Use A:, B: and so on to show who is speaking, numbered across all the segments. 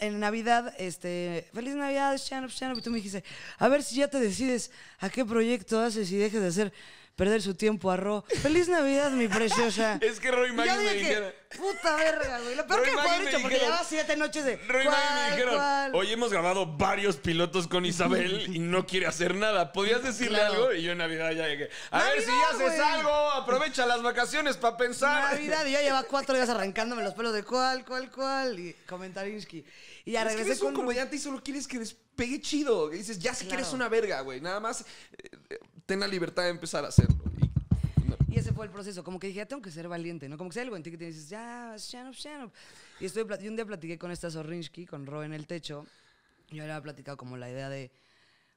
A: en Navidad, este, feliz Navidad, Shannon, Shannon, y tú me dijiste, a ver si ya te decides a qué proyecto haces y dejes de hacer perder su tiempo a Ro. ¡Feliz Navidad, mi preciosa! es que Roy Maggie me dijeron... ¡Puta verga, güey! Lo peor que me haber dicho, porque dijeron, llevaba siete noches de... Roy Maggie me dijeron, hoy hemos grabado varios pilotos con Isabel y no quiere hacer nada. ¿Podías decirle algo? Y yo en Navidad ya llegué. A ver si ya haces algo, aprovecha las vacaciones para pensar. Navidad, y ya lleva cuatro días arrancándome los pelos de cuál, cuál, cuál. Y comentarinsky. Y ya regresé que con... un comediante y solo quieres que despegue chido. dices, ya si quieres una verga, güey. Nada más... Eh, eh, ten la libertad de empezar a hacerlo. Y, ese fue el proceso. Como que dije, ya ah, tengo que ser valiente, ¿no? Como que sea algo en ti dices, ya, Y, estoy, un día platiqué con esta Zorrinsky, con Ro en el techo. Yo le había platicado como la idea de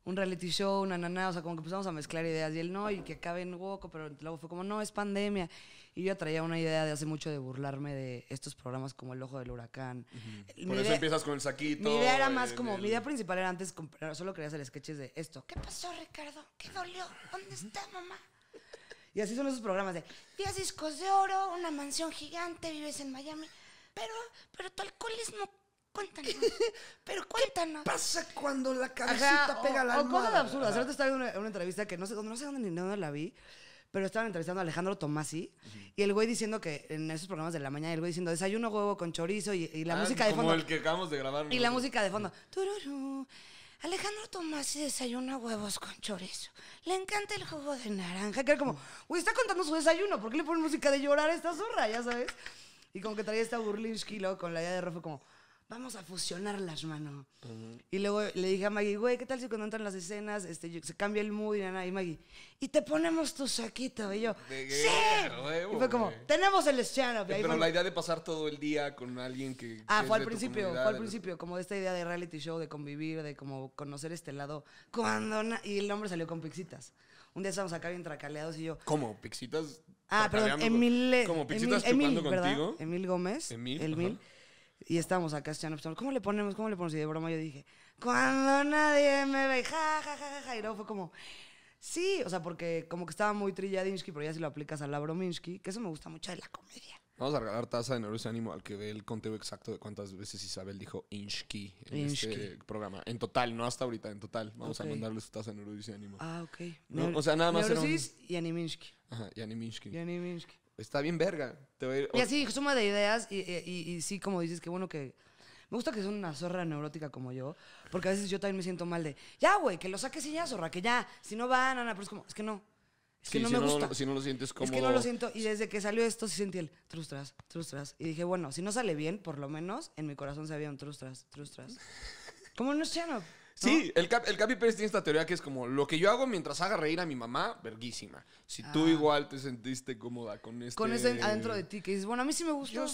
A: un reality show, una naná, o sea, como que empezamos a mezclar ideas. Y él no, y que acabe en Woco, pero luego fue como, no, es pandemia. Y yo traía una idea de hace mucho de burlarme de estos programas como El Ojo del Huracán. Por eso empiezas con el saquito. Mi idea era más como, mi idea principal era antes, solo quería hacer sketches de esto. ¿Qué pasó, Ricardo? ¿Qué dolió? ¿Dónde está, mamá? Y así son esos programas de 10 discos de oro, una mansión gigante, vives en Miami. Pero, pero tu alcoholismo Cuéntanos. Pero cuéntanos. ¿Qué pasa cuando la cabecita pega la almohada? O cosas absurdas. Ahorita estaba en una, entrevista que no sé, dónde ni dónde la vi, pero estaban entrevistando a Alejandro Tomasi y el güey diciendo que en esos programas de la mañana el güey diciendo desayuno huevo con chorizo y, la ah, música de fondo. Como el que acabamos de grabar. Y la música de fondo. Tururu. Alejandro Tomasi desayuna huevos con chorizo. Le encanta el jugo de naranja. Que era como, güey, está contando su desayuno. ¿Por qué le ponen música de llorar a esta zorra? Ya sabes. Y como que traía esta Burlinsky luego con la idea de rojo como, vamos a fusionarlas, mano. manos Y luego le dije a Maggie, güey, ¿qué tal si cuando entran las escenas este, se cambia el mood y nada? Y Maggie, y te ponemos tu saquito. Y yo, ¡sí! y fue como, tenemos el stand eh, Pero la idea de pasar todo el día con alguien que... Ah, fue al principio, fue al principio, como esta idea de reality show, de convivir, de como conocer este lado. Cuando... Y el hombre salió con pixitas. Un día estábamos acá bien tracaleados y yo... ¿Cómo? ¿Pixitas? Ah, perdón, Emil... Como pixitas Emil, Emil, contigo. Emil Gómez. Emil, y estábamos acá como ¿cómo le ponemos? ¿Cómo le ponemos? Y de broma yo dije, cuando nadie me ve, ja, ja, ja, ja, ja, Y luego fue como, sí, o sea, porque como que estaba muy trilladinsky, pero ya si lo aplicas a la brominsky, que eso me gusta mucho de la comedia. Vamos a regalar taza de y Ánimo al que ve el conteo exacto de cuántas veces Isabel dijo Inshki en este programa. En total, no hasta ahorita, en total. Vamos a mandarle su taza de y Ánimo. Ah, ok. o sea, nada más y Animinski. Ajá, y animinsky. Y animinsky está bien verga. Y así, suma de ideas y, y, sí, como dices, qué bueno que... Me gusta que sea una zorra neurótica como yo, porque a veces yo también me siento mal de, ya, güey, que lo saques y ya, zorra, que ya, si no van, no pero es como, es que no. Es que no me gusta. si no lo sientes como Es que no lo siento. Y desde que salió esto sí sentí el trustras, trustras. Y dije, bueno, si no sale bien, por lo menos en mi corazón se había un trustras, trustras. Como no es chano. Sí, el, el Capi Pérez tiene esta teoría que es como lo que yo hago mientras haga reír a mi mamá, verguísima. Si tú ah. igual te sentiste cómoda con este. Con ese adentro de ti que dices, bueno, a mí sí me gustó.